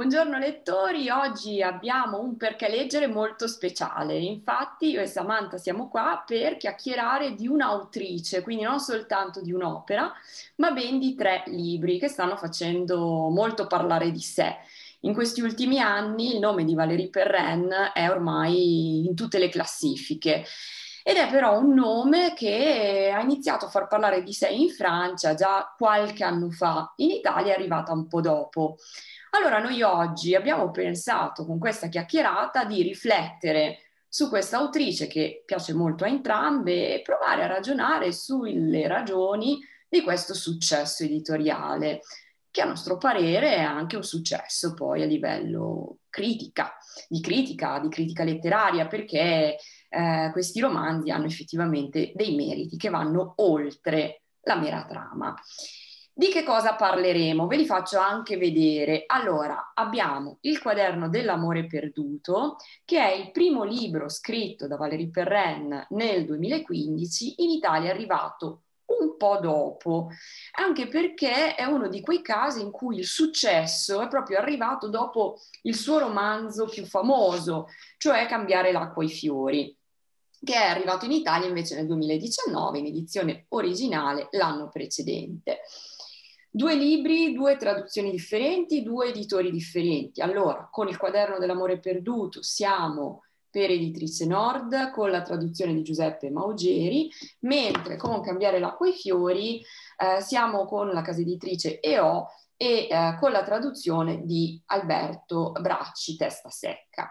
Buongiorno lettori, oggi abbiamo un perché leggere molto speciale. Infatti io e Samantha siamo qua per chiacchierare di un'autrice, quindi non soltanto di un'opera, ma ben di tre libri che stanno facendo molto parlare di sé. In questi ultimi anni il nome di Valérie Perrin è ormai in tutte le classifiche. Ed è però un nome che ha iniziato a far parlare di sé in Francia già qualche anno fa, in Italia è arrivata un po' dopo. Allora noi oggi abbiamo pensato con questa chiacchierata di riflettere su questa autrice che piace molto a entrambe e provare a ragionare sulle ragioni di questo successo editoriale, che a nostro parere è anche un successo poi a livello critica, di critica, di critica letteraria, perché eh, questi romanzi hanno effettivamente dei meriti che vanno oltre la mera trama. Di che cosa parleremo? Ve li faccio anche vedere. Allora, abbiamo Il quaderno dell'amore perduto, che è il primo libro scritto da Valérie Perrin nel 2015, in Italia è arrivato un po' dopo, anche perché è uno di quei casi in cui il successo è proprio arrivato dopo il suo romanzo più famoso, cioè Cambiare l'acqua ai fiori, che è arrivato in Italia invece nel 2019 in edizione originale l'anno precedente. Due libri, due traduzioni differenti, due editori differenti. Allora, con il quaderno dell'amore perduto siamo per Editrice Nord con la traduzione di Giuseppe Maugeri, mentre con Cambiare l'acqua e i fiori eh, siamo con la casa editrice EO e eh, con la traduzione di Alberto Bracci, Testa Secca.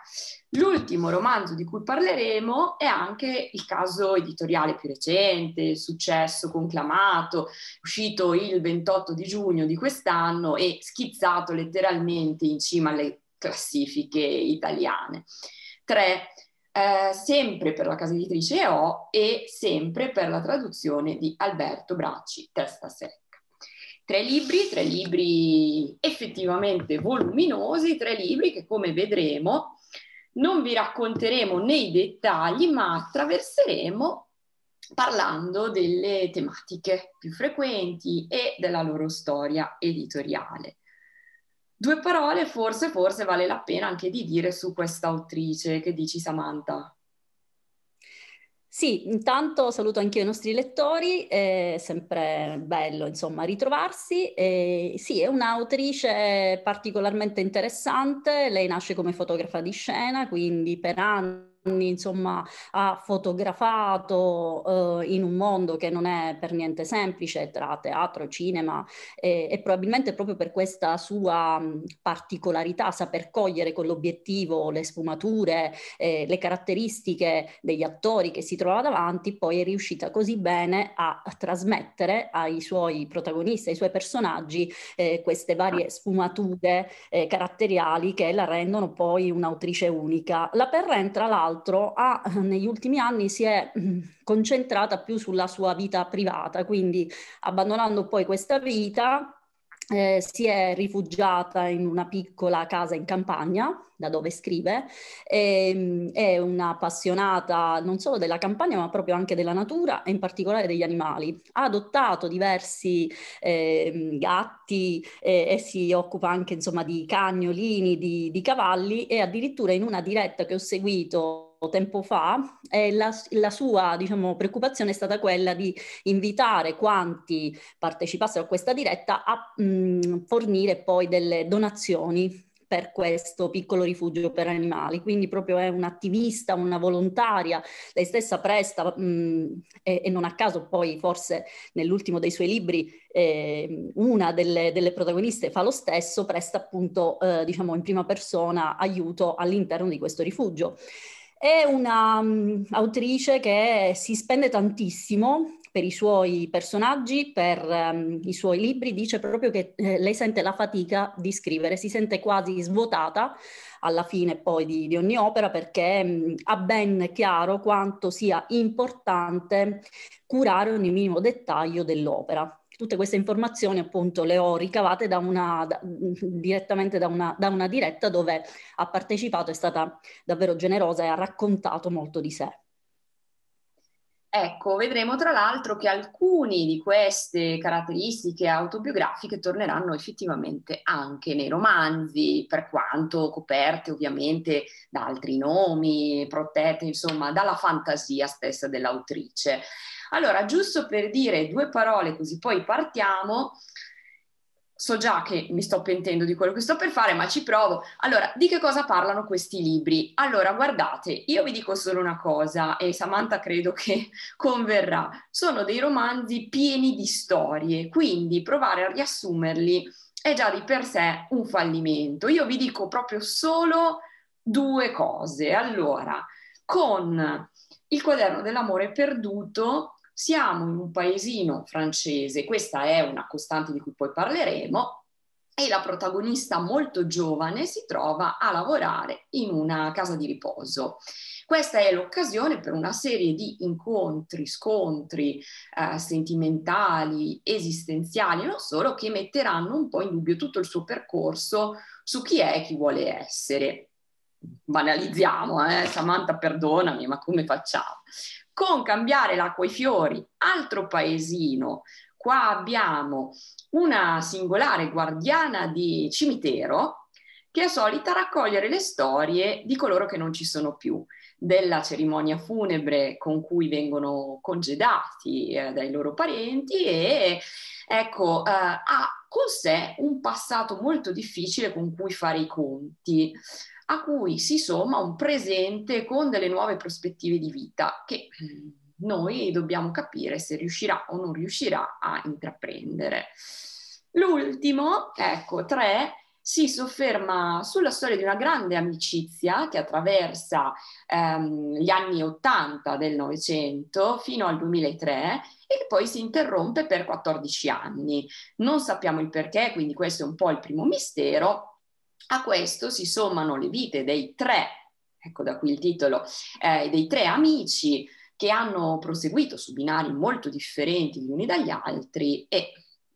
L'ultimo romanzo di cui parleremo è anche il caso editoriale più recente, successo conclamato, uscito il 28 di giugno di quest'anno e schizzato letteralmente in cima alle classifiche italiane. Tre, Eh, sempre per la casa editrice EO e sempre per la traduzione di Alberto Bracci, Testa Secca. Tre libri, tre libri effettivamente voluminosi, tre libri che come vedremo non vi racconteremo nei dettagli, ma attraverseremo parlando delle tematiche più frequenti e della loro storia editoriale. Due parole forse, forse vale la pena anche di dire su questa autrice, che dici Samantha? Sì, intanto saluto anche i nostri lettori, è sempre bello insomma ritrovarsi. E sì, è un'autrice particolarmente interessante, lei nasce come fotografa di scena, quindi per anni insomma, ha fotografato eh, in un mondo che non è per niente semplice tra teatro, cinema eh, e probabilmente proprio per questa sua mm, particolarità, saper cogliere con l'obiettivo le sfumature, eh, le caratteristiche degli attori che si trova davanti, poi è riuscita così bene a, trasmettere ai suoi protagonisti, ai suoi personaggi eh, queste varie sfumature eh, caratteriali che la rendono poi un'autrice unica. La Perren, tra l'altro, l'altro ha, eh, negli ultimi anni si è mm, concentrata più sulla sua vita privata, quindi abbandonando poi questa vita eh, si è rifugiata in una piccola casa in campagna, da dove scrive, e, ehm, è appassionata non solo della campagna ma proprio anche della natura e in particolare degli animali. Ha adottato diversi eh, gatti eh, e si occupa anche insomma di cagnolini, di, di cavalli e addirittura in una diretta che ho seguito tempo fa e eh, la, la sua diciamo, preoccupazione è stata quella di invitare quanti partecipassero a questa diretta a mh, mhmm, fornire poi delle donazioni per questo piccolo rifugio per animali. Quindi proprio è un'attivista, una volontaria, lei stessa presta mh, mhmm, e, e, non a caso poi forse nell'ultimo dei suoi libri eh, una delle, delle, protagoniste fa lo stesso, presta appunto eh, diciamo in prima persona aiuto all'interno di questo rifugio. È un'autrice mm, um, che si spende tantissimo per i suoi personaggi, per um, i suoi libri, dice proprio che eh, lei sente la fatica di scrivere, si sente quasi svuotata alla fine poi di, di ogni opera perché mh, mm, ha ben chiaro quanto sia importante curare ogni minimo dettaglio dell'opera. Tutte queste informazioni appunto le ho ricavate da una, da, direttamente da una, da una diretta dove ha partecipato, è stata davvero generosa e ha raccontato molto di sé. Ecco, vedremo tra l'altro che alcune di queste caratteristiche autobiografiche torneranno effettivamente anche nei romanzi, per quanto coperte ovviamente da altri nomi, protette insomma dalla fantasia stessa dell'autrice. Allora, giusto per dire due parole così poi partiamo, so già che mi sto pentendo di quello che sto per fare, ma ci provo. Allora, di che cosa parlano questi libri? Allora, guardate, io vi dico solo una cosa e Samantha credo che converrà. Sono dei romanzi pieni di storie, quindi provare a riassumerli è già di per sé un fallimento. Io vi dico proprio solo due cose. Allora, con il quaderno dell'amore perduto siamo in un paesino francese, questa è una costante di cui poi parleremo, e la protagonista molto giovane si trova a lavorare in una casa di riposo. Questa è l'occasione per una serie di incontri, scontri eh, sentimentali, esistenziali, non solo, che metteranno un po' in dubbio tutto il suo percorso su chi è e chi vuole essere. Banalizziamo, eh? Samantha perdonami, ma come facciamo? con cambiare l'acqua ai fiori, altro paesino. Qua abbiamo una singolare guardiana di cimitero che è solita raccogliere le storie di coloro che non ci sono più, della cerimonia funebre con cui vengono congedati eh, dai loro parenti e ecco, eh, ha con sé un passato molto difficile con cui fare i conti a cui si somma un presente con delle nuove prospettive di vita che noi dobbiamo capire se riuscirà o non riuscirà a intraprendere. L'ultimo, ecco, tre, si sofferma sulla storia di una grande amicizia che attraversa ehm, gli anni 80 del Novecento fino al 2003 e che poi si interrompe per 14 anni. Non sappiamo il perché, quindi questo è un po' il primo mistero, a questo si sommano le vite dei tre, ecco da qui il titolo, eh, dei tre amici che hanno proseguito su binari molto differenti gli uni dagli altri e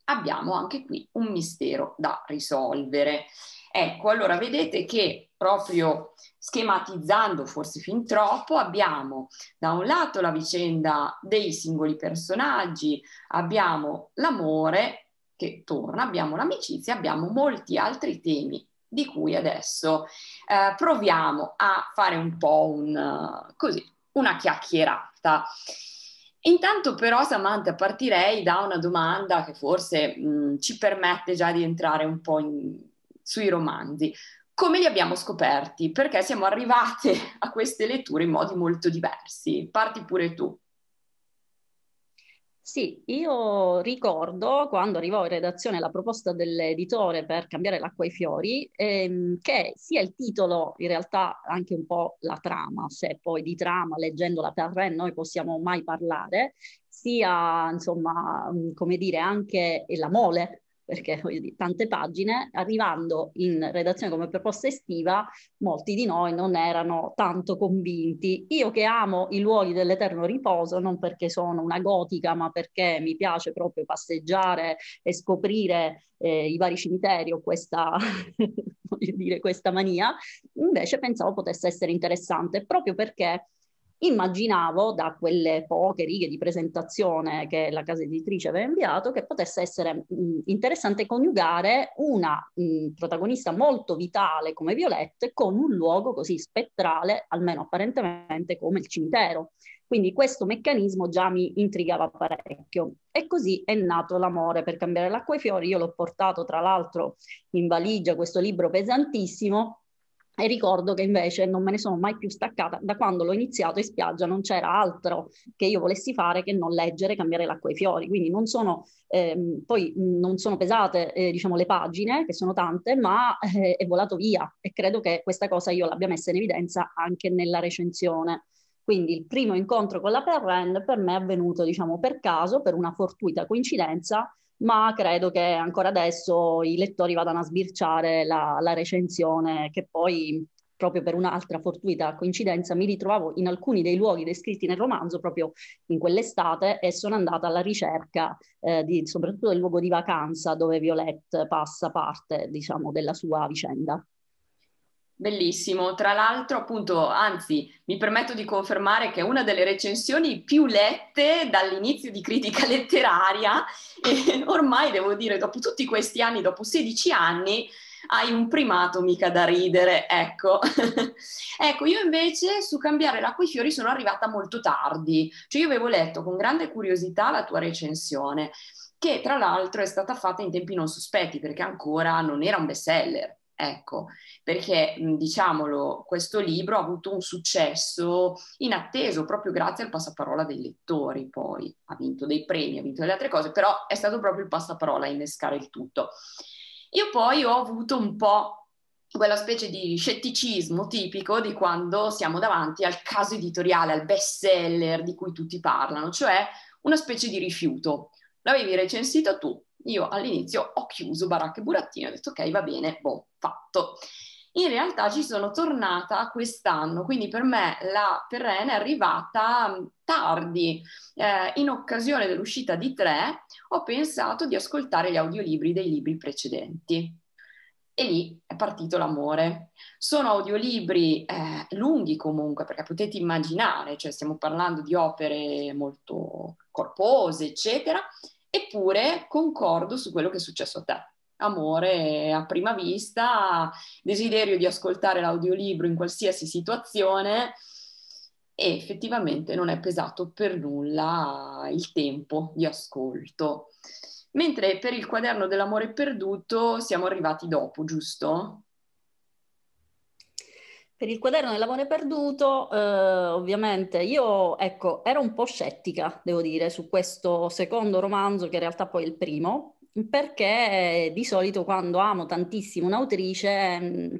abbiamo anche qui un mistero da risolvere. Ecco, allora vedete che proprio schematizzando forse fin troppo, abbiamo da un lato la vicenda dei singoli personaggi, abbiamo l'amore che torna, abbiamo l'amicizia, abbiamo molti altri temi di cui adesso eh, proviamo a fare un po' un, eh, così, una chiacchierata. Intanto però, Samantha, partirei da una domanda che forse mh, mm, ci permette già di entrare un po' in, sui romanzi. Come li abbiamo scoperti? Perché siamo arrivate a queste letture in modi molto diversi. Parti pure tu. Sì, io ricordo quando arrivò in redazione la proposta dell'editore per cambiare l'acqua ai fiori, ehm, che sia il titolo, in realtà anche un po' la trama, se poi di trama leggendo la Tarre noi possiamo mai parlare, sia insomma, come dire, anche la mole perché voglio dire, tante pagine, arrivando in redazione come proposta estiva, molti di noi non erano tanto convinti. Io che amo i luoghi dell'eterno riposo, non perché sono una gotica, ma perché mi piace proprio passeggiare e scoprire eh, i vari cimiteri, ho questa, voglio dire, questa mania, invece pensavo potesse essere interessante, proprio perché immaginavo da quelle poche righe di presentazione che la casa editrice aveva inviato che potesse essere mh, mm, interessante coniugare una mh, mm, protagonista molto vitale come Violette con un luogo così spettrale, almeno apparentemente, come il cimitero. Quindi questo meccanismo già mi intrigava parecchio. E così è nato l'amore per cambiare l'acqua ai fiori. Io l'ho portato tra l'altro in valigia questo libro pesantissimo e ricordo che invece non me ne sono mai più staccata da quando l'ho iniziato in spiaggia, non c'era altro che io volessi fare che non leggere, cambiare l'acqua ai fiori. Quindi non sono, ehm, poi non sono pesate eh, diciamo, le pagine, che sono tante, ma eh, è volato via e credo che questa cosa io l'abbia messa in evidenza anche nella recensione. Quindi il primo incontro con la Perrand per me è avvenuto diciamo, per caso, per una fortuita coincidenza, ma credo che ancora adesso i lettori vadano a sbirciare la, la recensione che poi proprio per un'altra fortuita coincidenza, mi ritrovavo in alcuni dei luoghi descritti nel romanzo proprio in quell'estate e sono andata alla ricerca eh, di, soprattutto del luogo di vacanza dove Violette passa parte diciamo, della sua vicenda. Bellissimo, tra l'altro appunto, anzi mi permetto di confermare che è una delle recensioni più lette dall'inizio di critica letteraria e ormai devo dire dopo tutti questi anni, dopo 16 anni, hai un primato mica da ridere, ecco. ecco, io invece su Cambiare l'acqua e i fiori sono arrivata molto tardi, cioè io avevo letto con grande curiosità la tua recensione, che tra l'altro è stata fatta in tempi non sospetti perché ancora non era un bestseller Ecco, perché diciamolo, questo libro ha avuto un successo inatteso proprio grazie al passaparola dei lettori, poi ha vinto dei premi, ha vinto delle altre cose, però è stato proprio il passaparola a innescare il tutto. Io poi ho avuto un po' quella specie di scetticismo tipico di quando siamo davanti al caso editoriale, al best seller di cui tutti parlano, cioè una specie di rifiuto. L'avevi recensito tu, io all'inizio ho chiuso Baracca e Burattino e ho detto ok, va bene, boh, fatto. In realtà ci sono tornata quest'anno, quindi per me la Terrena è arrivata mm, tardi. Eh, in occasione dell'uscita di tre ho pensato di ascoltare gli audiolibri dei libri precedenti. E lì è partito l'amore. Sono audiolibri eh, lunghi comunque, perché potete immaginare, cioè stiamo parlando di opere molto corpose, eccetera, Eppure concordo su quello che è successo a te. Amore a prima vista, desiderio di ascoltare l'audiolibro in qualsiasi situazione e effettivamente non è pesato per nulla il tempo di ascolto. Mentre per il quaderno dell'amore perduto siamo arrivati dopo, giusto? Per il quaderno dell'amore perduto, eh, ovviamente, io ecco, ero un po' scettica, devo dire, su questo secondo romanzo, che in realtà poi è il primo, perché eh, di solito quando amo tantissimo un'autrice mm,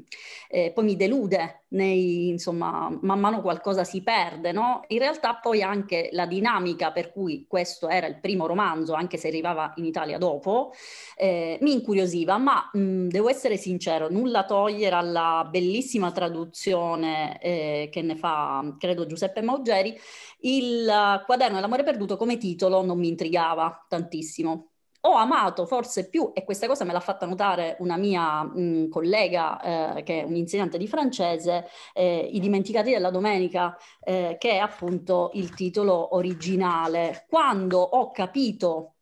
eh, poi mi delude, nei, insomma, man mano qualcosa si perde, no? In realtà poi anche la dinamica per cui questo era il primo romanzo, anche se arrivava in Italia dopo, eh, mi incuriosiva, ma mh, mm, devo essere sincero, nulla togliere alla bellissima traduzione eh, che ne fa, credo, Giuseppe Maugeri, il eh, quaderno dell'amore perduto come titolo non mi intrigava tantissimo ho amato forse più, e questa cosa me l'ha fatta notare una mia mh, collega eh, che è un'insegnante di francese, eh, I dimenticati della domenica, eh, che è appunto il titolo originale. Quando ho capito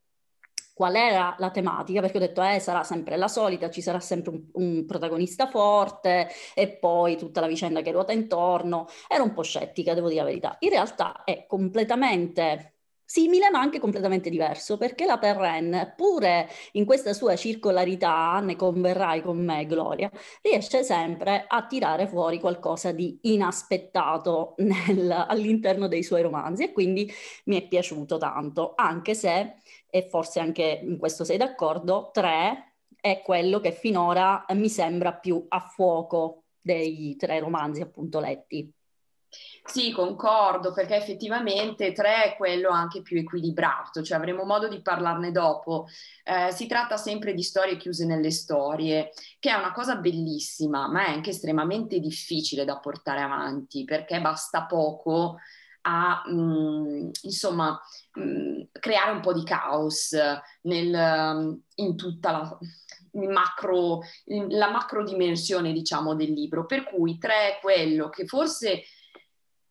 qual era la tematica, perché ho detto eh, sarà sempre la solita, ci sarà sempre un, un, protagonista forte e poi tutta la vicenda che ruota intorno. Ero un po' scettica, devo dire la verità. In realtà è completamente simile ma anche completamente diverso, perché la Perren, pure in questa sua circolarità, ne converrai con me Gloria, riesce sempre a tirare fuori qualcosa di inaspettato nel, all'interno dei suoi romanzi e quindi mi è piaciuto tanto, anche se, e forse anche in questo sei d'accordo, tre è quello che finora mi sembra più a fuoco dei tre romanzi appunto letti. Sì, concordo, perché effettivamente 3 è quello anche più equilibrato, cioè avremo modo di parlarne dopo. Eh, si tratta sempre di storie chiuse nelle storie, che è una cosa bellissima, ma è anche estremamente difficile da portare avanti, perché basta poco a mh, mm, insomma mh, mm, creare un po' di caos nel, mm, in tutta la, macro, la macro dimensione diciamo del libro per cui tre è quello che forse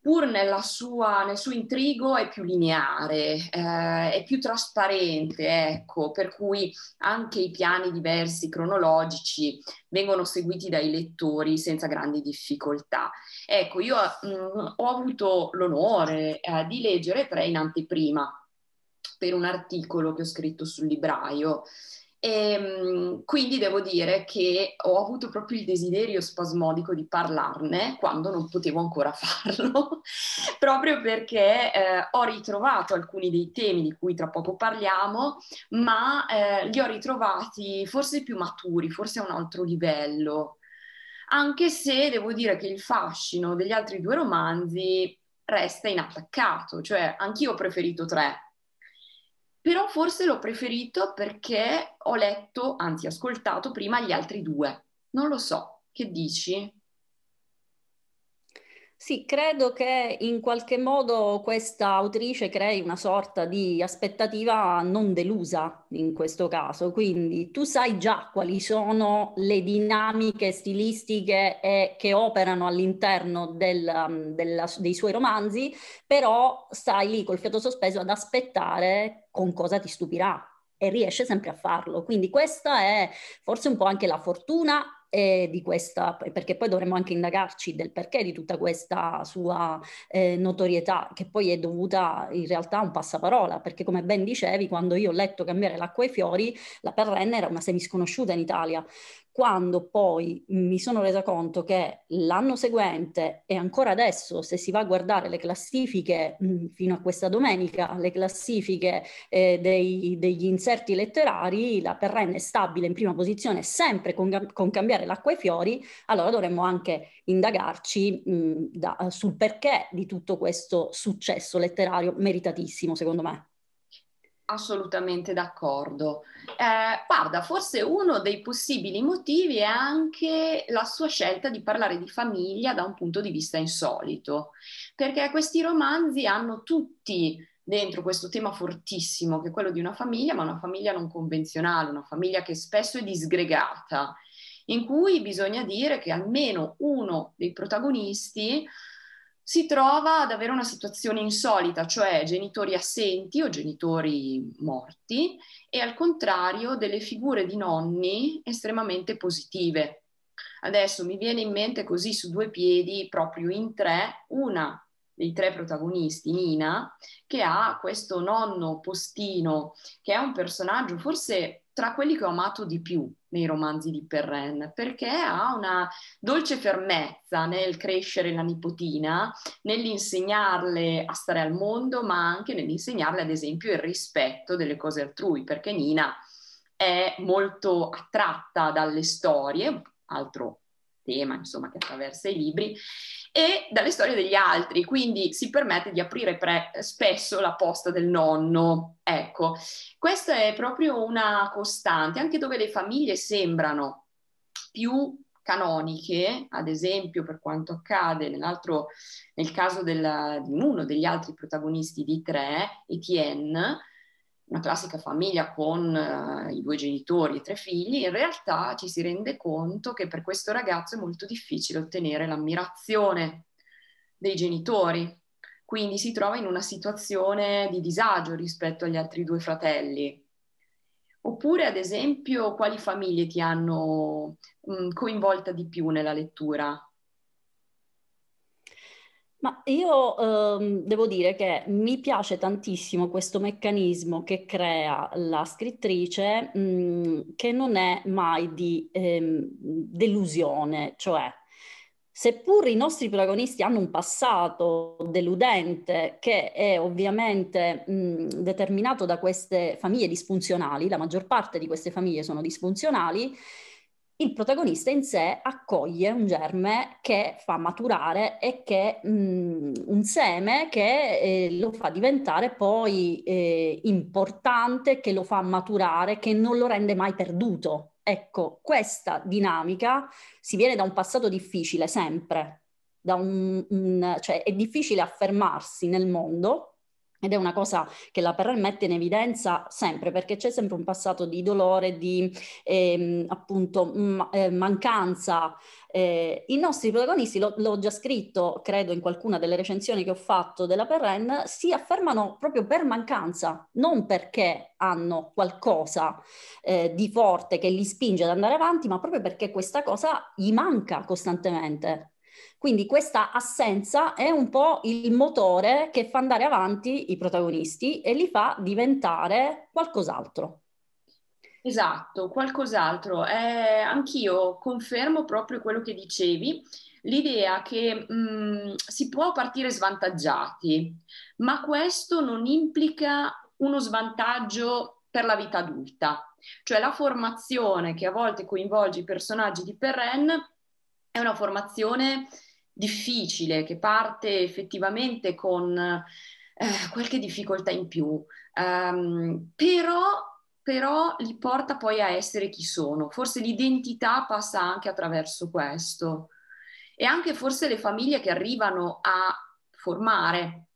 pur sua, nel suo intrigo è più lineare, eh, è più trasparente, ecco, per cui anche i piani diversi cronologici vengono seguiti dai lettori senza grandi difficoltà. Ecco, io mh, mm, ho avuto l'onore eh, di leggere tre in anteprima per un articolo che ho scritto sul libraio e, ehm, quindi devo dire che ho avuto proprio il desiderio spasmodico di parlarne quando non potevo ancora farlo, proprio perché eh, ho ritrovato alcuni dei temi di cui tra poco parliamo, ma eh, li ho ritrovati forse più maturi, forse a un altro livello, anche se devo dire che il fascino degli altri due romanzi resta inattaccato, cioè anch'io ho preferito tre però forse l'ho preferito perché ho letto, anzi ascoltato prima gli altri due. Non lo so, che dici? Sì, credo che in qualche modo questa autrice crei una sorta di aspettativa non delusa in questo caso, quindi tu sai già quali sono le dinamiche stilistiche eh, che operano all'interno del, um, della, dei suoi romanzi, però stai lì col fiato sospeso ad aspettare con cosa ti stupirà e riesce sempre a farlo. Quindi questa è forse un po' anche la fortuna e di questa, perché poi dovremmo anche indagarci del perché di tutta questa sua eh, notorietà, che poi è dovuta in realtà a un passaparola, perché come ben dicevi, quando io ho letto Cambiare l'acqua ai fiori, la Perrenne era una semisconosciuta in Italia quando poi mi sono resa conto che l'anno seguente e ancora adesso, se si va a guardare le classifiche mm, fino a questa domenica, le classifiche eh, dei, degli inserti letterari, la perenne è stabile in prima posizione sempre con, con cambiare l'acqua e i fiori, allora dovremmo anche indagarci mh, mm, da, sul perché di tutto questo successo letterario meritatissimo, secondo me. Assolutamente d'accordo. Eh, guarda, forse uno dei possibili motivi è anche la sua scelta di parlare di famiglia da un punto di vista insolito, perché questi romanzi hanno tutti dentro questo tema fortissimo che è quello di una famiglia, ma una famiglia non convenzionale, una famiglia che spesso è disgregata, in cui bisogna dire che almeno uno dei protagonisti si trova ad avere una situazione insolita, cioè genitori assenti o genitori morti e al contrario delle figure di nonni estremamente positive. Adesso mi viene in mente così su due piedi, proprio in tre, una dei tre protagonisti, Nina, che ha questo nonno postino, che è un personaggio forse tra quelli che ho amato di più nei romanzi di Perrin, perché ha una dolce fermezza nel crescere la nipotina, nell'insegnarle a stare al mondo, ma anche nell'insegnarle, ad esempio, il rispetto delle cose altrui, perché Nina è molto attratta dalle storie, altro tema insomma che attraversa i libri e dalle storie degli altri, quindi si permette di aprire pre- spesso la posta del nonno. Ecco, questa è proprio una costante, anche dove le famiglie sembrano più canoniche, ad esempio per quanto accade nel caso della, di uno degli altri protagonisti di tre, Etienne, una classica famiglia con eh, i due genitori e tre figli, in realtà ci si rende conto che per questo ragazzo è molto difficile ottenere l'ammirazione dei genitori, quindi si trova in una situazione di disagio rispetto agli altri due fratelli. Oppure, ad esempio, quali famiglie ti hanno mh, mm, coinvolta di più nella lettura? Ma io ehm, devo dire che mi piace tantissimo questo meccanismo che crea la scrittrice, mh, mm, che non è mai di ehm, delusione, cioè seppur i nostri protagonisti hanno un passato deludente che è ovviamente mh, mm, determinato da queste famiglie disfunzionali, la maggior parte di queste famiglie sono disfunzionali, il protagonista in sé accoglie un germe che fa maturare e che mh, mm, un seme che eh, lo fa diventare poi eh, importante, che lo fa maturare, che non lo rende mai perduto. Ecco, questa dinamica si viene da un passato difficile sempre, un, un, cioè è difficile affermarsi nel mondo ed è una cosa che la Perel mette in evidenza sempre, perché c'è sempre un passato di dolore, di ehm, appunto ma, eh, mancanza. Eh, I nostri protagonisti, lo, l'ho già scritto, credo, in qualcuna delle recensioni che ho fatto della Perren, si affermano proprio per mancanza, non perché hanno qualcosa eh, di forte che li spinge ad andare avanti, ma proprio perché questa cosa gli manca costantemente. Quindi questa assenza è un po' il motore che fa andare avanti i protagonisti e li fa diventare qualcos'altro. Esatto, qualcos'altro. Eh, anch'io confermo proprio quello che dicevi, l'idea che mh, mm, si può partire svantaggiati, ma questo non implica uno svantaggio per la vita adulta. Cioè la formazione che a volte coinvolge i personaggi di Perren è una formazione difficile che parte effettivamente con eh, qualche difficoltà in più, um, però, però li porta poi a essere chi sono. Forse l'identità passa anche attraverso questo e anche forse le famiglie che arrivano a formare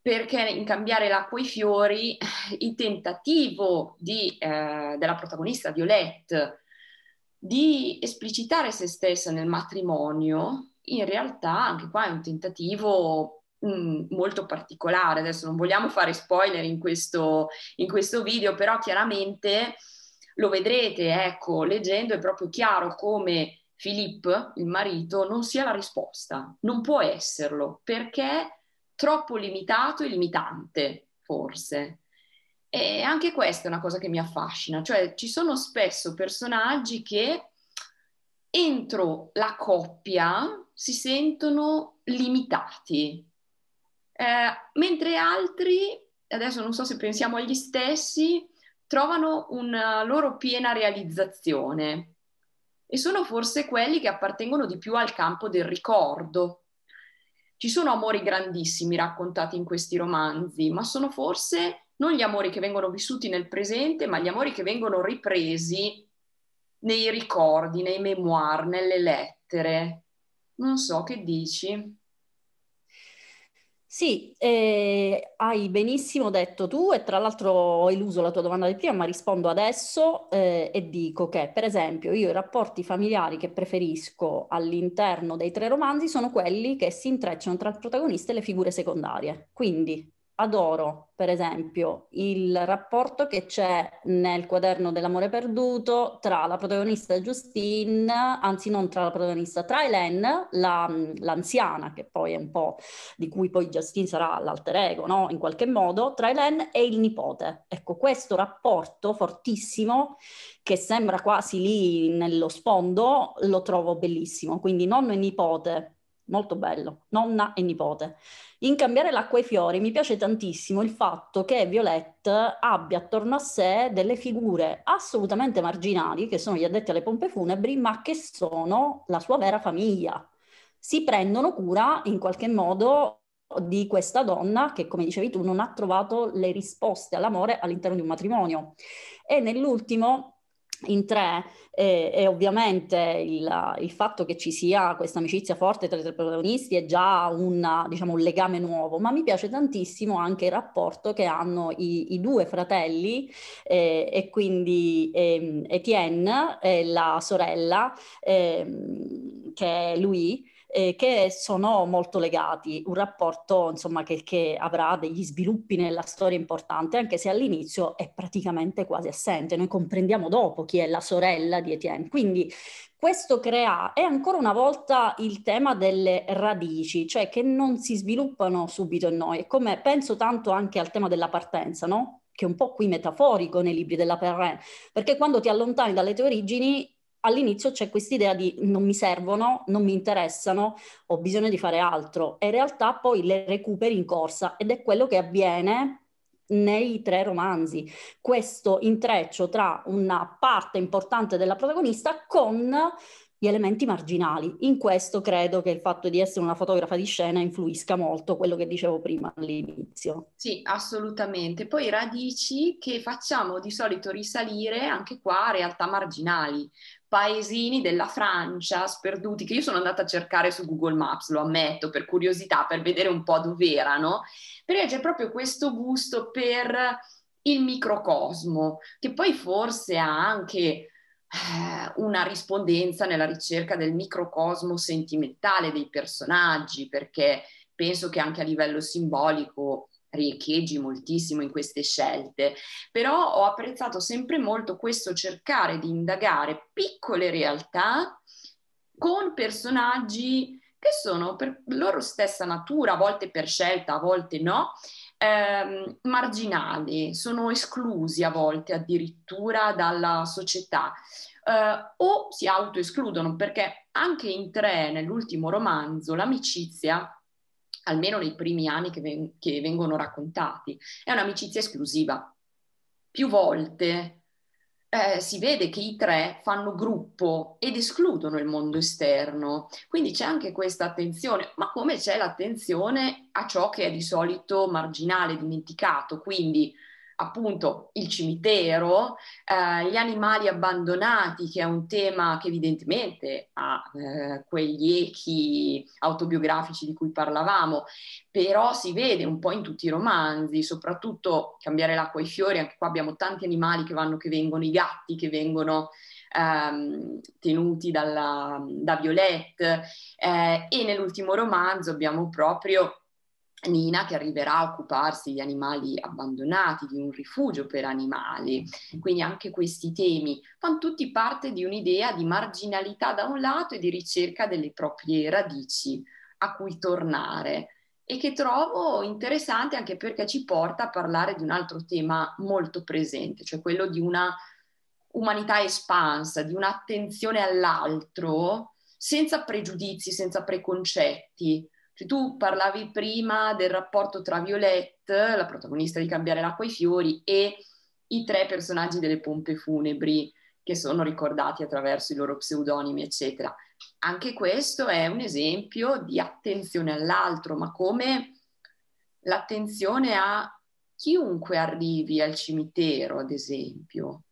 perché in cambiare l'acqua e i fiori il tentativo di, eh, della protagonista Violette di esplicitare se stessa nel matrimonio, in realtà anche qua è un tentativo mm, molto particolare. Adesso non vogliamo fare spoiler in questo, in questo video, però chiaramente lo vedrete, ecco, leggendo è proprio chiaro come Filippo, il marito, non sia la risposta, non può esserlo, perché troppo limitato e limitante, forse. E anche questa è una cosa che mi affascina, cioè ci sono spesso personaggi che entro la coppia si sentono limitati, eh, mentre altri, adesso non so se pensiamo agli stessi, trovano una loro piena realizzazione e sono forse quelli che appartengono di più al campo del ricordo. Ci sono amori grandissimi raccontati in questi romanzi, ma sono forse non gli amori che vengono vissuti nel presente, ma gli amori che vengono ripresi nei ricordi, nei memoir, nelle lettere. Non so che dici. Sì, eh, hai benissimo detto tu e tra l'altro ho eluso la tua domanda di prima, ma rispondo adesso eh, e dico che per esempio io i rapporti familiari che preferisco all'interno dei tre romanzi sono quelli che si intrecciano tra il protagonista e le figure secondarie. Quindi adoro, per esempio, il rapporto che c'è nel quaderno dell'amore perduto tra la protagonista Justine, anzi non tra la protagonista, tra Hélène, la, l'anziana, che poi è un po' di cui poi Justine sarà l'alter ego, no? In qualche modo, tra Hélène e il nipote. Ecco, questo rapporto fortissimo che sembra quasi lì nello sfondo, lo trovo bellissimo. Quindi nonno e nipote, molto bello, nonna e nipote. In Cambiare l'acqua ai fiori mi piace tantissimo il fatto che Violette abbia attorno a sé delle figure assolutamente marginali, che sono gli addetti alle pompe funebri, ma che sono la sua vera famiglia. Si prendono cura in qualche modo di questa donna che, come dicevi tu, non ha trovato le risposte all'amore all'interno di un matrimonio. E nell'ultimo in tre e, e ovviamente il, il, fatto che ci sia questa amicizia forte tra i tre protagonisti è già una, diciamo, un legame nuovo, ma mi piace tantissimo anche il rapporto che hanno i, i due fratelli eh, e quindi eh, Etienne e la sorella eh, che è lui eh, che sono molto legati, un rapporto insomma, che, che, avrà degli sviluppi nella storia importante, anche se all'inizio è praticamente quasi assente, noi comprendiamo dopo chi è la sorella di Etienne. Quindi questo crea, è ancora una volta il tema delle radici, cioè che non si sviluppano subito in noi, come penso tanto anche al tema della partenza, no? che è un po' qui metaforico nei libri della Perrin, perché quando ti allontani dalle tue origini all'inizio c'è questa idea di non mi servono, non mi interessano, ho bisogno di fare altro e in realtà poi le recuperi in corsa ed è quello che avviene nei tre romanzi. Questo intreccio tra una parte importante della protagonista con gli elementi marginali. In questo credo che il fatto di essere una fotografa di scena influisca molto quello che dicevo prima all'inizio. Sì, assolutamente. Poi radici che facciamo di solito risalire anche qua a realtà marginali, paesini della Francia sperduti che io sono andata a cercare su Google Maps, lo ammetto, per curiosità, per vedere un po' dove erano, perché c'è proprio questo gusto per il microcosmo, che poi forse ha anche eh, una rispondenza nella ricerca del microcosmo sentimentale dei personaggi, perché penso che anche a livello simbolico riecheggi moltissimo in queste scelte, però ho apprezzato sempre molto questo cercare di indagare piccole realtà con personaggi che sono per loro stessa natura, a volte per scelta, a volte no, ehm, marginali, sono esclusi a volte addirittura dalla società. Eh, o si autoescludono perché anche in tre, nell'ultimo romanzo, l'amicizia almeno nei primi anni che, ven- che, vengono raccontati. È un'amicizia esclusiva. Più volte eh, si vede che i tre fanno gruppo ed escludono il mondo esterno. Quindi c'è anche questa attenzione, ma come c'è l'attenzione a ciò che è di solito marginale, dimenticato, quindi appunto il cimitero, eh, gli animali abbandonati, che è un tema che evidentemente ha eh, quegli echi autobiografici di cui parlavamo, però si vede un po' in tutti i romanzi, soprattutto Cambiare l'acqua ai fiori, anche qua abbiamo tanti animali che vanno, che vengono, i gatti che vengono ehm, tenuti dalla, da Violette eh, e nell'ultimo romanzo abbiamo proprio Nina che arriverà a occuparsi di animali abbandonati, di un rifugio per animali. Quindi anche questi temi fanno tutti parte di un'idea di marginalità da un lato e di ricerca delle proprie radici a cui tornare e che trovo interessante anche perché ci porta a parlare di un altro tema molto presente, cioè quello di una umanità espansa, di un'attenzione all'altro senza pregiudizi, senza preconcetti, cioè, tu parlavi prima del rapporto tra Violette, la protagonista di Cambiare l'acqua e i fiori, e i tre personaggi delle pompe funebri che sono ricordati attraverso i loro pseudonimi, eccetera. Anche questo è un esempio di attenzione all'altro, ma come l'attenzione a chiunque arrivi al cimitero, ad esempio.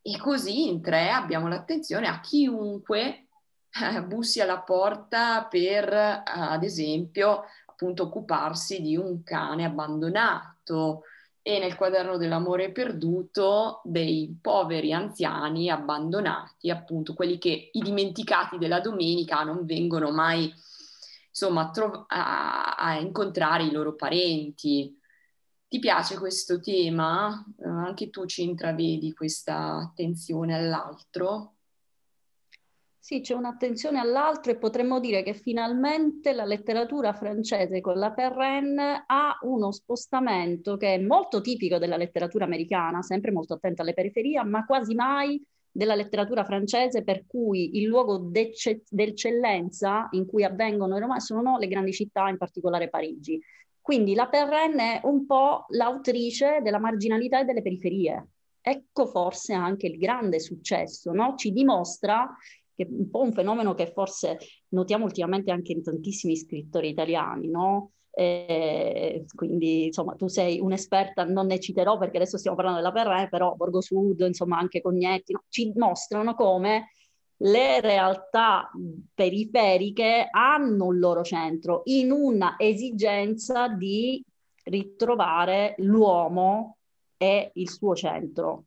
E così in tre abbiamo l'attenzione a chiunque bussi alla porta per, ad esempio, appunto occuparsi di un cane abbandonato e nel quaderno dell'amore perduto dei poveri anziani abbandonati, appunto quelli che i dimenticati della domenica non vengono mai insomma, trov- a-, a incontrare i loro parenti. Ti piace questo tema? Eh, anche tu ci intravedi questa attenzione all'altro? Sì, c'è un'attenzione all'altro e potremmo dire che finalmente la letteratura francese con la Perrenne ha uno spostamento che è molto tipico della letteratura americana, sempre molto attenta alle periferie, ma quasi mai della letteratura francese, per cui il luogo d'eccellenza in cui avvengono i romanzi sono le grandi città, in particolare Parigi. Quindi la Perrenne è un po' l'autrice della marginalità e delle periferie. Ecco forse anche il grande successo, no? Ci dimostra che è un po' un fenomeno che forse notiamo ultimamente anche in tantissimi scrittori italiani, no? Eh, quindi insomma tu sei un'esperta, non ne citerò perché adesso stiamo parlando della Perrè, però Borgo Sud, insomma anche Cognetti, no? ci mostrano come le realtà periferiche hanno un loro centro in una esigenza di ritrovare l'uomo e il suo centro.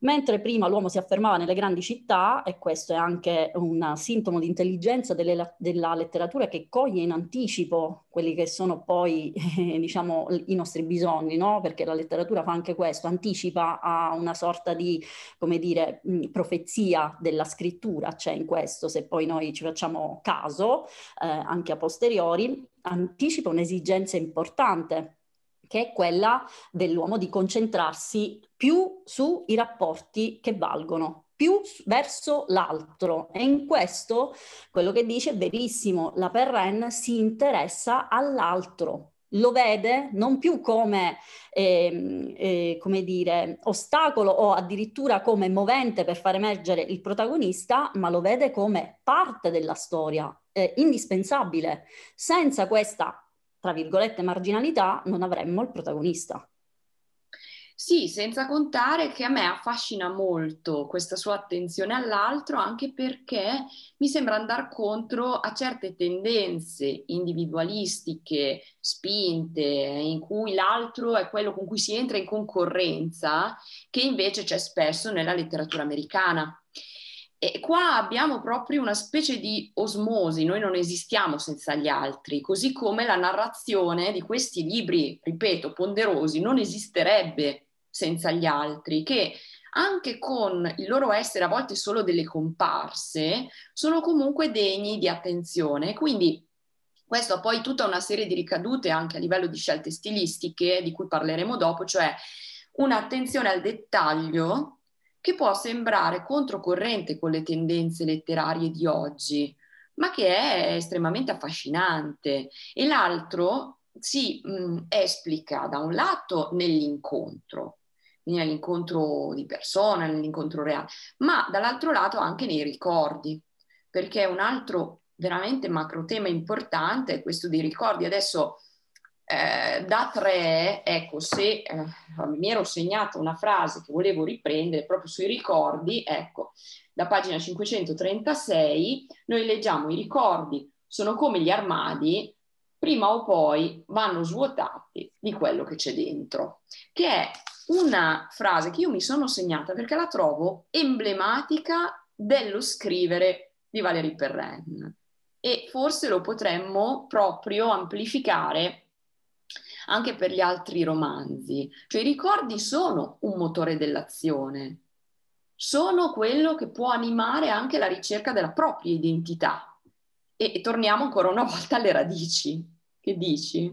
Mentre prima l'uomo si affermava nelle grandi città, e questo è anche un sintomo di intelligenza delle, della letteratura che coglie in anticipo quelli che sono poi eh, diciamo, i nostri bisogni, no? perché la letteratura fa anche questo, anticipa a una sorta di come dire, mm, profezia della scrittura, c'è in questo, se poi noi ci facciamo caso, eh, anche a posteriori, anticipa un'esigenza importante che è quella dell'uomo di concentrarsi più sui rapporti che valgono, più verso l'altro. E in questo quello che dice è verissimo, la Perren si interessa all'altro, lo vede non più come, eh, eh, come dire, ostacolo o addirittura come movente per far emergere il protagonista, ma lo vede come parte della storia, eh, indispensabile. Senza questa, tra virgolette, marginalità non avremmo il protagonista. Sì, senza contare che a me affascina molto questa sua attenzione all'altro anche perché mi sembra andare contro a certe tendenze individualistiche, spinte, in cui l'altro è quello con cui si entra in concorrenza, che invece c'è spesso nella letteratura americana. E qua abbiamo proprio una specie di osmosi, noi non esistiamo senza gli altri, così come la narrazione di questi libri, ripeto, ponderosi, non esisterebbe senza gli altri, che anche con il loro essere a volte solo delle comparse, sono comunque degni di attenzione. Quindi questo ha poi tutta una serie di ricadute anche a livello di scelte stilistiche, di cui parleremo dopo, cioè un'attenzione al dettaglio che può sembrare controcorrente con le tendenze letterarie di oggi, ma che è estremamente affascinante. E l'altro si mh, esplica da un lato nell'incontro, quindi nell'incontro di persona, nell'incontro reale, ma dall'altro lato anche nei ricordi, perché un altro veramente macro tema importante è questo dei ricordi. Adesso eh, da tre, ecco, se eh, mi ero segnata una frase che volevo riprendere proprio sui ricordi, ecco, da pagina 536 noi leggiamo i ricordi sono come gli armadi, prima o poi vanno svuotati di quello che c'è dentro, che è una frase che io mi sono segnata perché la trovo emblematica dello scrivere di Valerie Perrin e forse lo potremmo proprio amplificare anche per gli altri romanzi. Cioè i ricordi sono un motore dell'azione, sono quello che può animare anche la ricerca della propria identità. E, e torniamo ancora una volta alle radici. Che dici?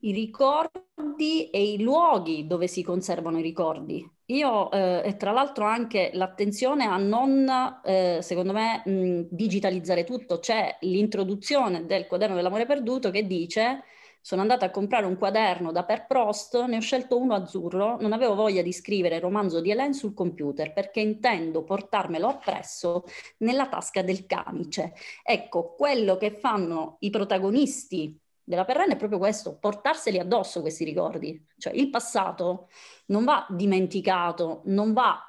i ricordi e i luoghi dove si conservano i ricordi. Io eh, e tra l'altro anche l'attenzione a non, eh, secondo me, mh, digitalizzare tutto. C'è l'introduzione del quaderno dell'amore perduto che dice sono andata a comprare un quaderno da Per Prost, ne ho scelto uno azzurro, non avevo voglia di scrivere il romanzo di Hélène sul computer perché intendo portarmelo appresso nella tasca del camice. Ecco, quello che fanno i protagonisti della Perrenna è proprio questo, portarseli addosso questi ricordi. Cioè il passato non va dimenticato, non va,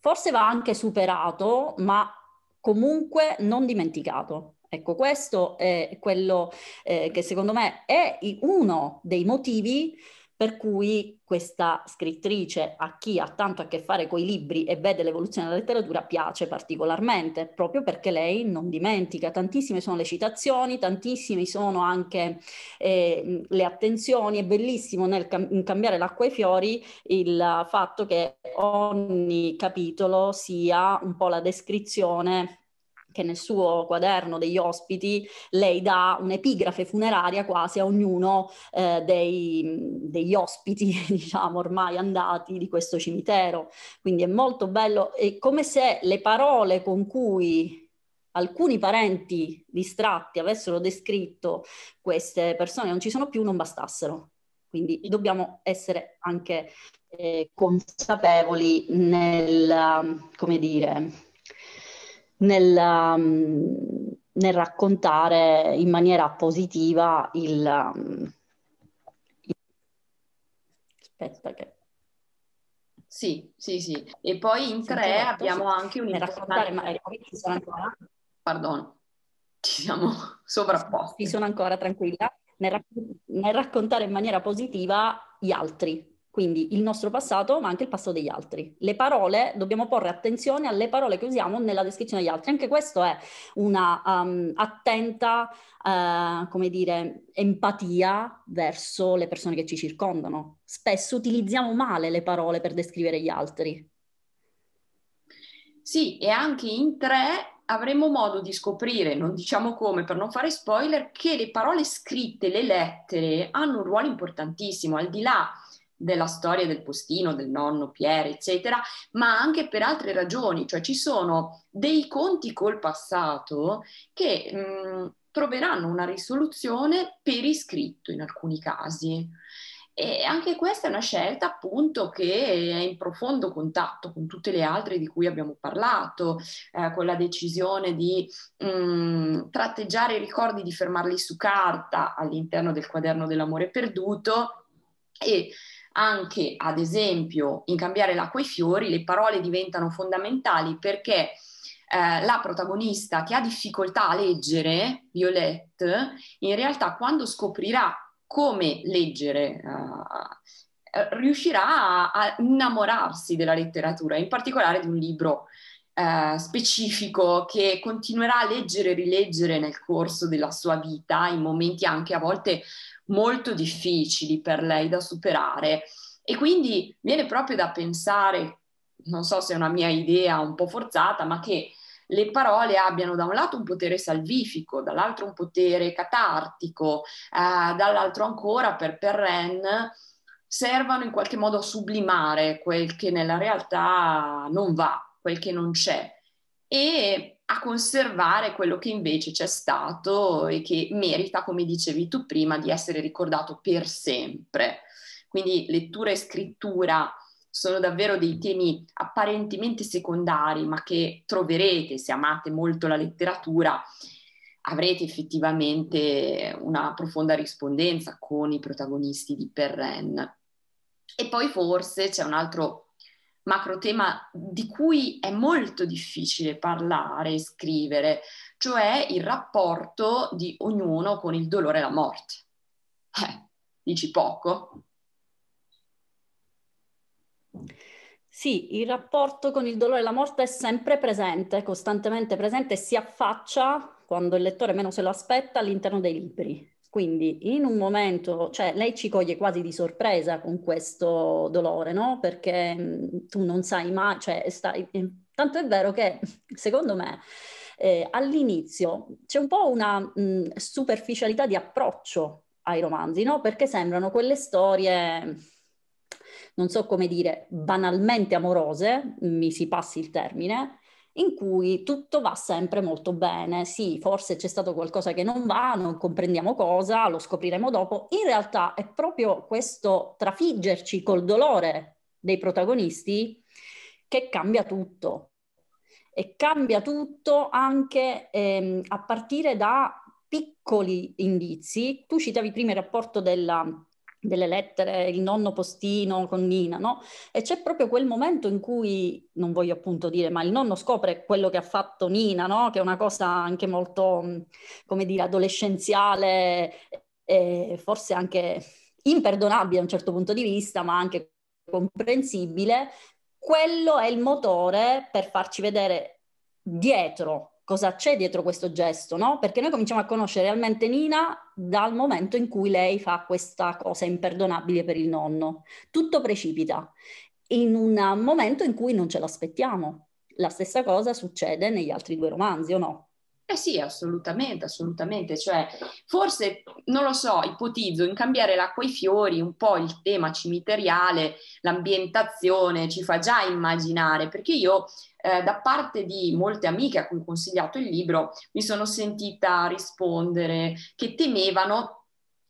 forse va anche superato, ma comunque non dimenticato. Ecco, questo è quello eh, che secondo me è uno dei motivi per cui questa scrittrice, a chi ha tanto a che fare con i libri e vede l'evoluzione della letteratura, piace particolarmente, proprio perché lei non dimentica. Tantissime sono le citazioni, tantissime sono anche eh, le attenzioni. È bellissimo nel cam- cambiare l'acqua ai fiori il fatto che ogni capitolo sia un po' la descrizione che nel suo quaderno degli ospiti lei dà un'epigrafe funeraria quasi a ognuno eh, dei, degli ospiti, diciamo, ormai andati di questo cimitero. Quindi è molto bello, è come se le parole con cui alcuni parenti distratti avessero descritto queste persone non ci sono più, non bastassero. Quindi dobbiamo essere anche eh, consapevoli nel, come dire, nel, um, nel raccontare in maniera positiva il, il... Um, aspetta che... Sì, sì, sì. E poi in Sentite, tre certo, abbiamo anche un... Raccontare, ma ecco, ci ci siamo sovrapposti. Sì, sono ancora tranquilla. Nel, racc- nel raccontare in maniera positiva gli altri, quindi il nostro passato, ma anche il passato degli altri. Le parole, dobbiamo porre attenzione alle parole che usiamo nella descrizione degli altri. Anche questo è una um, attenta, uh, come dire, empatia verso le persone che ci circondano. Spesso utilizziamo male le parole per descrivere gli altri. Sì, e anche in tre avremo modo di scoprire, non diciamo come per non fare spoiler, che le parole scritte, le lettere hanno un ruolo importantissimo, al di là della storia del postino, del nonno Pierre, eccetera, ma anche per altre ragioni, cioè ci sono dei conti col passato che mh, mm, troveranno una risoluzione per iscritto in alcuni casi. E anche questa è una scelta appunto che è in profondo contatto con tutte le altre di cui abbiamo parlato, eh, con la decisione di mh, mm, tratteggiare i ricordi, di fermarli su carta all'interno del quaderno dell'amore perduto e anche ad esempio in cambiare l'acqua e i fiori le parole diventano fondamentali perché eh, la protagonista che ha difficoltà a leggere, Violette, in realtà quando scoprirà come leggere, eh, eh riuscirà a, a, innamorarsi della letteratura, in particolare di un libro eh, specifico che continuerà a leggere e rileggere nel corso della sua vita, in momenti anche a volte molto difficili per lei da superare e quindi viene proprio da pensare, non so se è una mia idea un po' forzata, ma che le parole abbiano da un lato un potere salvifico, dall'altro un potere catartico, eh, dall'altro ancora per Perren servano in qualche modo a sublimare quel che nella realtà non va, quel che non c'è. E a conservare quello che invece c'è stato e che merita, come dicevi tu prima, di essere ricordato per sempre. Quindi lettura e scrittura sono davvero dei temi apparentemente secondari, ma che troverete, se amate molto la letteratura, avrete effettivamente una profonda rispondenza con i protagonisti di Perren. E poi forse c'è un altro macro tema di cui è molto difficile parlare e scrivere, cioè il rapporto di ognuno con il dolore e la morte. Eh, dici poco? Sì, il rapporto con il dolore e la morte è sempre presente, costantemente presente e si affaccia quando il lettore meno se lo aspetta all'interno dei libri. Quindi in un momento, cioè lei ci coglie quasi di sorpresa con questo dolore, no? Perché mh, mhmm, tu non sai mai, cioè stai... Eh, tanto è vero che secondo me eh, all'inizio c'è un po' una mh, mhmm, superficialità di approccio ai romanzi, no? Perché sembrano quelle storie, non so come dire, banalmente amorose, mi si passi il termine, in cui tutto va sempre molto bene. Sì, forse c'è stato qualcosa che non va, non comprendiamo cosa, lo scopriremo dopo. In realtà è proprio questo trafiggerci col dolore dei protagonisti che cambia tutto. E cambia tutto anche ehm, a partire da piccoli indizi. Tu citavi prima il rapporto della delle lettere, il nonno postino con Nina, no? E c'è proprio quel momento in cui, non voglio appunto dire, ma il nonno scopre quello che ha fatto Nina, no? Che è una cosa anche molto, mm, come dire, adolescenziale e forse anche imperdonabile a un certo punto di vista, ma anche comprensibile. Quello è il motore per farci vedere dietro cosa c'è dietro questo gesto, no? Perché noi cominciamo a conoscere realmente Nina dal momento in cui lei fa questa cosa imperdonabile per il nonno. Tutto precipita in un momento in cui non ce l'aspettiamo. La stessa cosa succede negli altri due romanzi, o no? Eh sì, assolutamente, assolutamente. Cioè, forse, non lo so, ipotizzo, in cambiare l'acqua e i fiori, un po' il tema cimiteriale, l'ambientazione ci fa già immaginare, perché io eh, da parte di molte amiche a cui ho consigliato il libro, mi sono sentita rispondere che temevano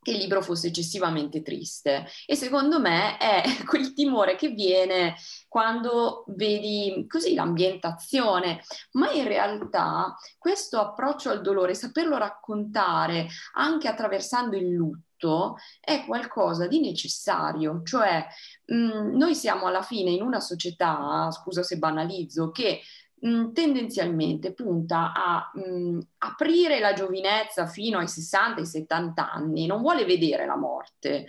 che il libro fosse eccessivamente triste e secondo me è quel timore che viene quando vedi così l'ambientazione, ma in realtà questo approccio al dolore, saperlo raccontare anche attraversando il lutto, tutto è qualcosa di necessario, cioè mh, mm, noi siamo alla fine in una società, scusa se banalizzo, che mh, mm, tendenzialmente punta a mh, mm, aprire la giovinezza fino ai 60-70 anni, non vuole vedere la morte.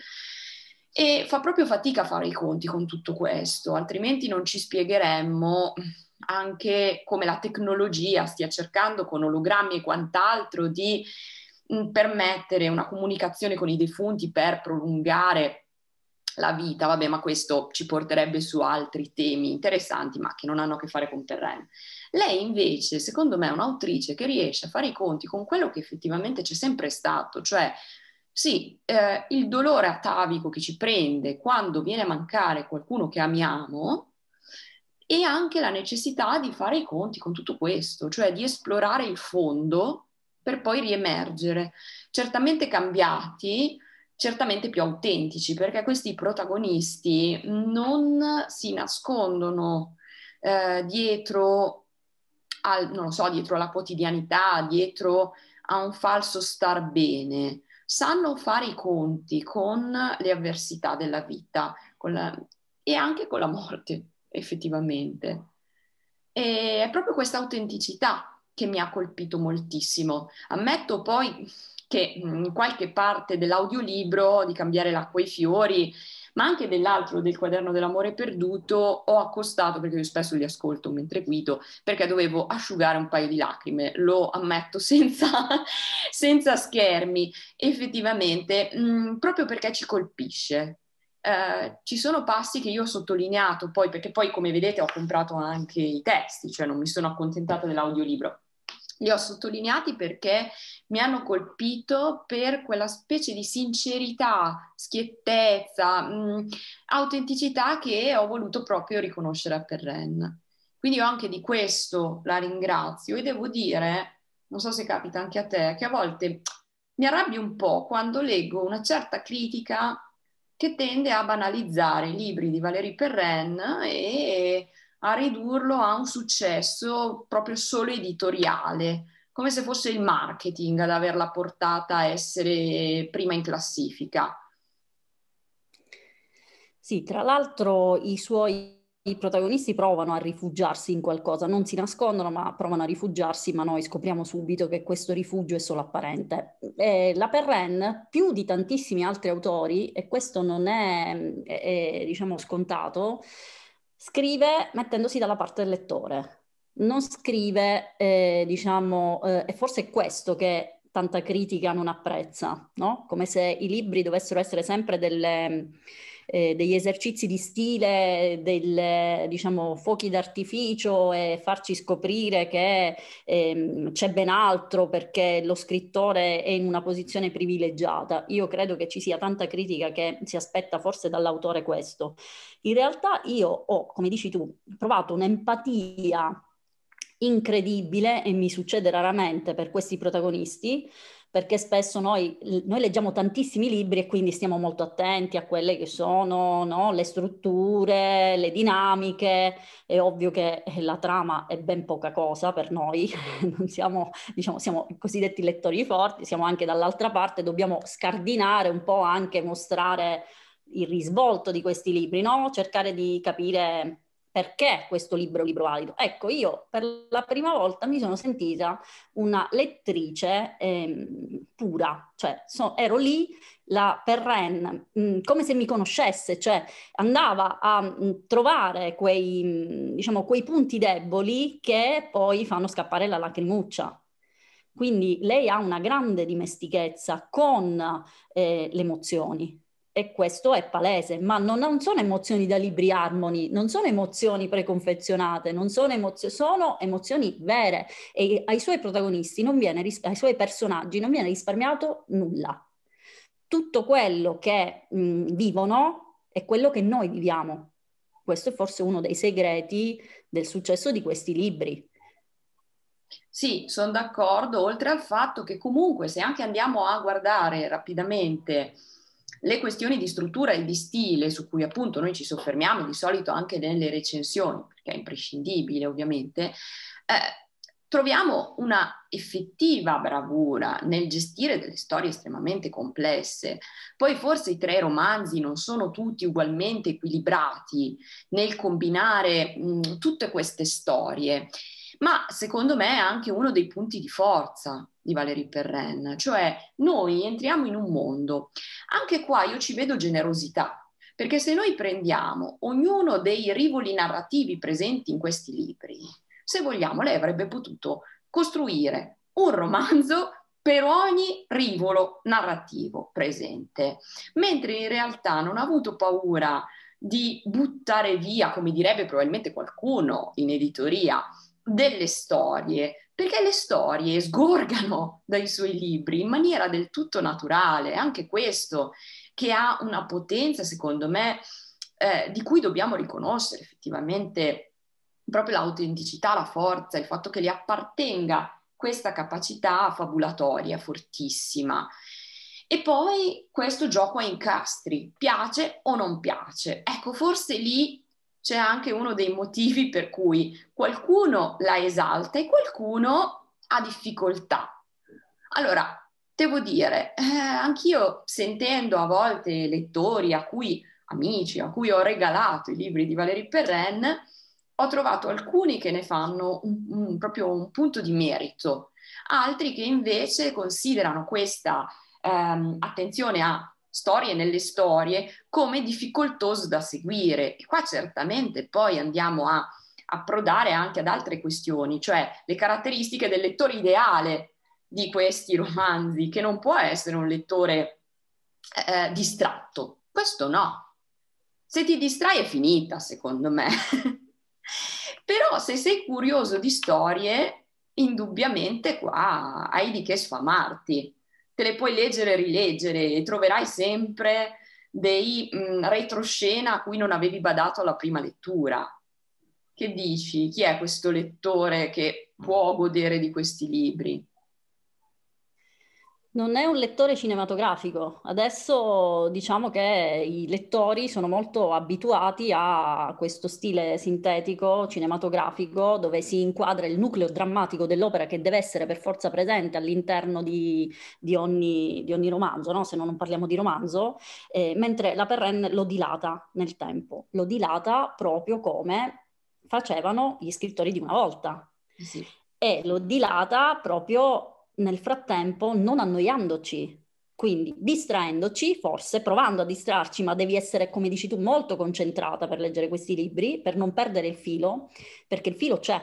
E fa proprio fatica a fare i conti con tutto questo, altrimenti non ci spiegheremmo anche come la tecnologia stia cercando con ologrammi e quant'altro di permettere una comunicazione con i defunti per prolungare la vita, vabbè, ma questo ci porterebbe su altri temi interessanti, ma che non hanno a che fare con Terren. Lei invece, secondo me, è un'autrice che riesce a fare i conti con quello che effettivamente c'è sempre stato, cioè sì, eh, il dolore atavico che ci prende quando viene a mancare qualcuno che amiamo e anche la necessità di fare i conti con tutto questo, cioè di esplorare il fondo per poi riemergere, certamente cambiati, certamente più autentici, perché questi protagonisti non si nascondono eh, dietro, al, non so, dietro alla quotidianità, dietro a un falso star bene, sanno fare i conti con le avversità della vita la, e anche con la morte, effettivamente. E è proprio questa autenticità che mi ha colpito moltissimo. Ammetto poi che in mm, qualche parte dell'audiolibro di Cambiare l'acqua e i fiori, ma anche dell'altro del quaderno dell'amore perduto, ho accostato, perché io spesso li ascolto mentre guido, perché dovevo asciugare un paio di lacrime, lo ammetto senza, senza schermi, effettivamente, mh, mm, proprio perché ci colpisce, Uh, ci sono passi che io ho sottolineato poi, perché poi come vedete ho comprato anche i testi, cioè non mi sono accontentata dell'audiolibro li ho sottolineati perché mi hanno colpito per quella specie di sincerità, schiettezza, mh, mm, autenticità che ho voluto proprio riconoscere a Perren. Quindi io anche di questo la ringrazio e devo dire, non so se capita anche a te, che a volte mi arrabbio un po' quando leggo una certa critica che tende a banalizzare i libri di Valérie Perrin e a ridurlo a un successo proprio solo editoriale, come se fosse il marketing ad averla portata a essere prima in classifica. Sì, tra l'altro i suoi i protagonisti provano a rifugiarsi in qualcosa, non si nascondono, ma provano a rifugiarsi, ma noi scopriamo subito che questo rifugio è solo apparente. Eh, la Perren, più di tantissimi altri autori, e questo non è, è, è diciamo, scontato, scrive mettendosi dalla parte del lettore, non scrive, eh, diciamo, eh, e forse è questo che tanta critica non apprezza, no? Come se i libri dovessero essere sempre delle eh, degli esercizi di stile, del, diciamo, fuochi d'artificio e farci scoprire che ehm, c'è ben altro perché lo scrittore è in una posizione privilegiata. Io credo che ci sia tanta critica che si aspetta forse dall'autore questo. In realtà io ho, come dici tu, provato un'empatia incredibile e mi succede raramente per questi protagonisti perché spesso noi, noi, leggiamo tantissimi libri e quindi stiamo molto attenti a quelle che sono no? le strutture, le dinamiche. È ovvio che la trama è ben poca cosa per noi, non siamo, diciamo, siamo i cosiddetti lettori forti, siamo anche dall'altra parte, dobbiamo scardinare un po' anche mostrare il risvolto di questi libri, no? cercare di capire perché questo libro è un libro valido? Ecco, io per la prima volta mi sono sentita una lettrice eh, pura, cioè so, ero lì, la Perren, mm, come se mi conoscesse, cioè andava a mh, mm, trovare quei, mh, mm, diciamo, quei punti deboli che poi fanno scappare la lacrimuccia. Quindi lei ha una grande dimestichezza con eh, le emozioni, e questo è palese, ma non, non, sono emozioni da libri armoni, non sono emozioni preconfezionate, sono, emozio- sono, emozioni vere e ai suoi protagonisti, ris- ai suoi personaggi non viene risparmiato nulla. Tutto quello che mh, vivono è quello che noi viviamo. Questo è forse uno dei segreti del successo di questi libri. Sì, sono d'accordo, oltre al fatto che comunque se anche andiamo a guardare rapidamente le questioni di struttura e di stile su cui appunto noi ci soffermiamo di solito anche nelle recensioni, perché è imprescindibile ovviamente, eh, troviamo una effettiva bravura nel gestire delle storie estremamente complesse. Poi forse i tre romanzi non sono tutti ugualmente equilibrati nel combinare mh, mm, tutte queste storie ma secondo me è anche uno dei punti di forza di Valérie Perren, cioè noi entriamo in un mondo, anche qua io ci vedo generosità, perché se noi prendiamo ognuno dei rivoli narrativi presenti in questi libri, se vogliamo, lei avrebbe potuto costruire un romanzo per ogni rivolo narrativo presente, mentre in realtà non ha avuto paura di buttare via, come direbbe probabilmente qualcuno in editoria, delle storie, perché le storie sgorgano dai suoi libri in maniera del tutto naturale, anche questo che ha una potenza, secondo me, eh, di cui dobbiamo riconoscere effettivamente proprio l'autenticità, la forza, il fatto che le appartenga questa capacità fabulatoria fortissima. E poi questo gioco a incastri, piace o non piace. Ecco, forse lì c'è anche uno dei motivi per cui qualcuno la esalta e qualcuno ha difficoltà. Allora, devo dire, eh, anch'io sentendo a volte lettori a cui amici, a cui ho regalato i libri di Valérie Perrin, ho trovato alcuni che ne fanno un, un, proprio un punto di merito, altri che invece considerano questa ehm, attenzione a storie nelle storie come difficoltoso da seguire. E qua certamente poi andiamo a approdare anche ad altre questioni, cioè le caratteristiche del lettore ideale di questi romanzi, che non può essere un lettore eh, distratto. Questo no. Se ti distrai è finita, secondo me. Però se sei curioso di storie, indubbiamente qua hai di che sfamarti te le puoi leggere e rileggere e troverai sempre dei mh, mm, retroscena a cui non avevi badato alla prima lettura. Che dici? Chi è questo lettore che può godere di questi libri? Non è un lettore cinematografico. Adesso diciamo che i lettori sono molto abituati a questo stile sintetico cinematografico dove si inquadra il nucleo drammatico dell'opera che deve essere per forza presente all'interno di, di, ogni, di ogni, romanzo, no? se no non parliamo di romanzo, eh, mentre la Perrenne lo dilata nel tempo, lo dilata proprio come facevano gli scrittori di una volta. Sì. E lo dilata proprio nel frattempo non annoiandoci, quindi distraendoci, forse provando a distrarci, ma devi essere, come dici tu, molto concentrata per leggere questi libri, per non perdere il filo, perché il filo c'è.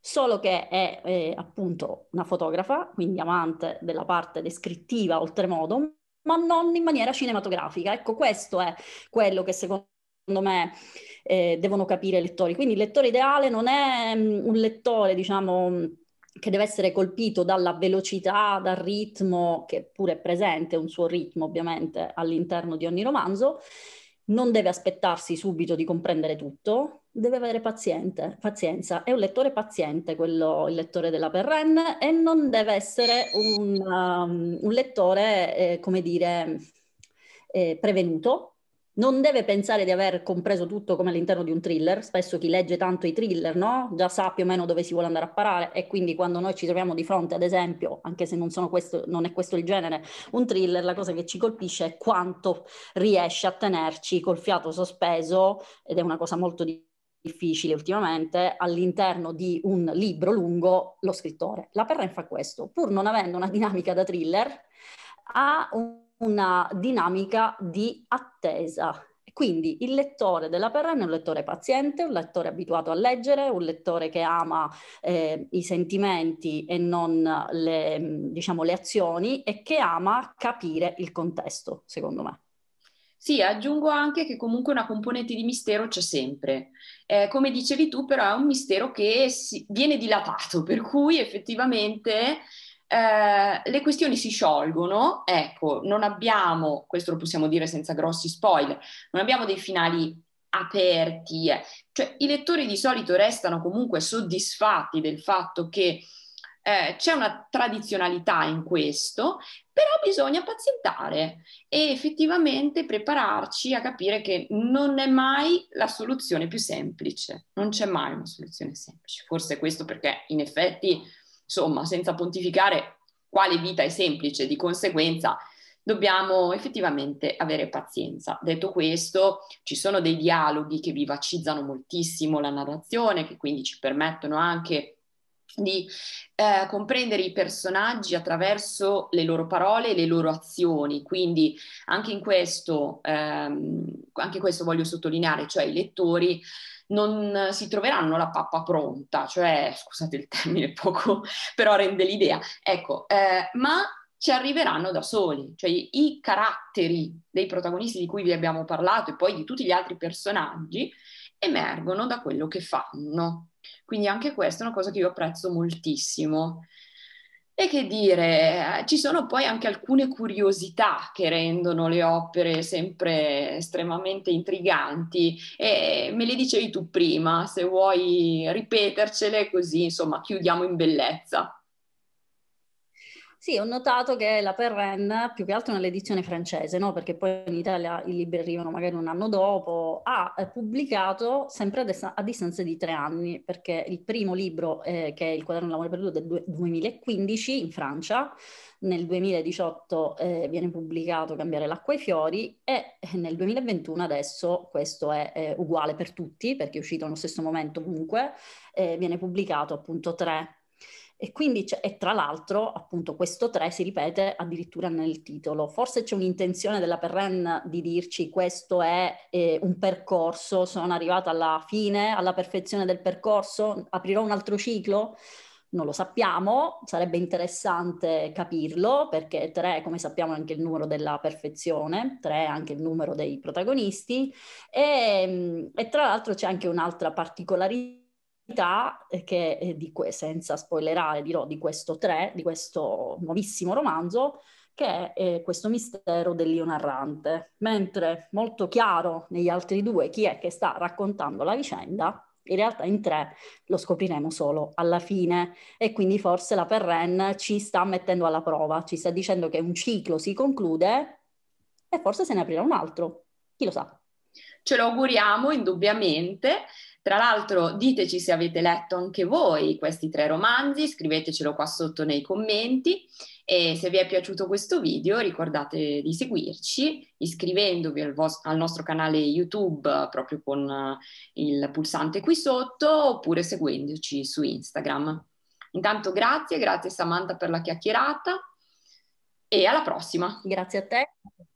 Solo che è eh, appunto una fotografa, quindi amante della parte descrittiva oltremodo, ma non in maniera cinematografica. Ecco, questo è quello che secondo me eh, devono capire i lettori. Quindi il lettore ideale non è mh, mm, un lettore, diciamo, che deve essere colpito dalla velocità, dal ritmo, che pure è presente un suo ritmo ovviamente all'interno di ogni romanzo, non deve aspettarsi subito di comprendere tutto, deve avere paziente, pazienza. È un lettore paziente, quello, il lettore della Perrenne, e non deve essere un, um, un lettore, eh, come dire, eh, prevenuto, non deve pensare di aver compreso tutto come all'interno di un thriller, spesso chi legge tanto i thriller, no? Già sa più o meno dove si vuole andare a parare e quindi quando noi ci troviamo di fronte, ad esempio, anche se non, questo, non è questo il genere, un thriller, la cosa che ci colpisce è quanto riesce a tenerci col fiato sospeso, ed è una cosa molto difficile difficile ultimamente all'interno di un libro lungo lo scrittore. La Perren fa questo, pur non avendo una dinamica da thriller, ha un una dinamica di attesa. Quindi il lettore della Perrenne è un lettore paziente, un lettore abituato a leggere, un lettore che ama eh, i sentimenti e non le, diciamo, le azioni e che ama capire il contesto, secondo me. Sì, aggiungo anche che comunque una componente di mistero c'è sempre. Eh, come dicevi tu, però è un mistero che si, viene dilatato, per cui effettivamente eh, le questioni si sciolgono, ecco, non abbiamo, questo lo possiamo dire senza grossi spoiler, non abbiamo dei finali aperti, eh. cioè i lettori di solito restano comunque soddisfatti del fatto che eh, c'è una tradizionalità in questo, però bisogna pazientare e effettivamente prepararci a capire che non è mai la soluzione più semplice, non c'è mai una soluzione semplice, forse questo perché in effetti insomma, senza pontificare quale vita è semplice, di conseguenza dobbiamo effettivamente avere pazienza. Detto questo, ci sono dei dialoghi che vivacizzano moltissimo la narrazione, che quindi ci permettono anche di eh, comprendere i personaggi attraverso le loro parole e le loro azioni. Quindi anche in questo, ehm, anche questo voglio sottolineare, cioè i lettori non si troveranno la pappa pronta, cioè, scusate il termine poco, però rende l'idea. Ecco, eh, ma ci arriveranno da soli, cioè i caratteri dei protagonisti di cui vi abbiamo parlato e poi di tutti gli altri personaggi emergono da quello che fanno. Quindi anche questa è una cosa che io apprezzo moltissimo. E che dire, eh, ci sono poi anche alcune curiosità che rendono le opere sempre estremamente intriganti e me le dicevi tu prima, se vuoi ripetercele così insomma chiudiamo in bellezza. Sì, ho notato che la Perren, più che altro nell'edizione francese, no? perché poi in Italia i libri arrivano magari un anno dopo, ha eh, pubblicato sempre a, dis- a distanza di tre anni, perché il primo libro, eh, che è Il quaderno dell'amore perduto, del du- 2015 in Francia, nel 2018 eh, viene pubblicato Cambiare l'acqua ai fiori e eh, nel 2021 adesso questo è eh, uguale per tutti, perché è uscito allo stesso momento ovunque, eh, viene pubblicato appunto tre e quindi c'è, e tra l'altro, appunto, questo 3 si ripete addirittura nel titolo. Forse c'è un'intenzione della Perren di dirci questo è eh, un percorso, sono arrivata alla fine, alla perfezione del percorso, aprirò un altro ciclo? Non lo sappiamo, sarebbe interessante capirlo perché 3, come sappiamo, è anche il numero della perfezione, 3 è anche il numero dei protagonisti e, mm, e tra l'altro c'è anche un'altra particolarità che eh, di que- senza spoilerare dirò di questo 3, di questo nuovissimo romanzo, che è eh, questo mistero dell'io narrante, mentre molto chiaro negli altri due chi è che sta raccontando la vicenda, in realtà in tre lo scopriremo solo alla fine e quindi forse la Perren ci sta mettendo alla prova, ci sta dicendo che un ciclo si conclude e forse se ne aprirà un altro, chi lo sa. Ce lo auguriamo indubbiamente tra l'altro diteci se avete letto anche voi questi tre romanzi, scrivetecelo qua sotto nei commenti e se vi è piaciuto questo video ricordate di seguirci iscrivendovi al, vos- al nostro canale YouTube proprio con eh, il pulsante qui sotto oppure seguendoci su Instagram. Intanto grazie, grazie Samantha per la chiacchierata e alla prossima. Grazie a te.